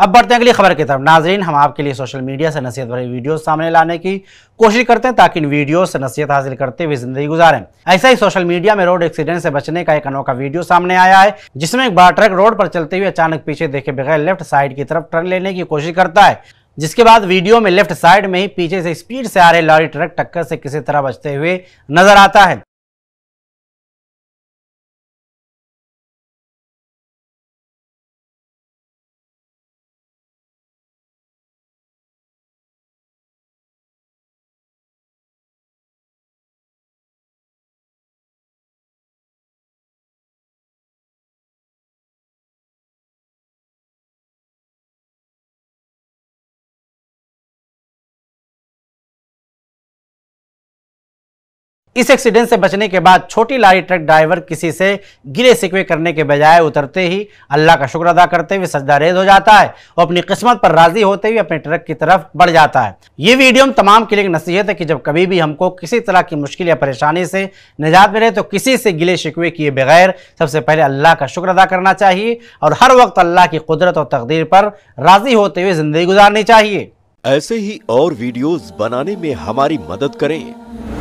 अब बढ़ते हैं अगली खबर की तरफ नाजरीन हम आपके लिए सोशल मीडिया से नसीहत भरी वीडियो सामने लाने की कोशिश करते हैं ताकि इन वीडियो से नसीहत हासिल करते हुए जिंदगी गुजारें ऐसा ही सोशल मीडिया में रोड एक्सीडेंट से बचने का एक अनोखा वीडियो सामने आया है जिसमें एक बड़ा ट्रक रोड पर चलते हुए अचानक पीछे देखे बगैर लेफ्ट साइड की तरफ टर्न लेने की कोशिश करता है जिसके बाद वीडियो में लेफ्ट साइड में ही पीछे से स्पीड से आ रहे लॉरी ट्रक टक्कर से किसी तरह बचते हुए नजर आता है इस एक्सीडेंट से बचने के बाद छोटी लारी ट्रक ड्राइवर किसी से गिरे सिकवे करने के बजाय उतरते ही अल्लाह का शुक्र अदा करते हुए रेज हो जाता है और अपनी किस्मत पर राजी होते हुए अपने ट्रक की तरफ बढ़ जाता है ये वीडियो हम तमाम के लिए नसीहत है कि जब कभी भी हमको किसी तरह की मुश्किल या परेशानी से निजात मिले तो किसी से गिले शिकवे किए बगैर सबसे पहले अल्लाह का शुक्र अदा करना चाहिए और हर वक्त अल्लाह की कुदरत और तकदीर पर राजी होते हुए जिंदगी गुजारनी चाहिए ऐसे ही और वीडियोस बनाने में हमारी मदद करें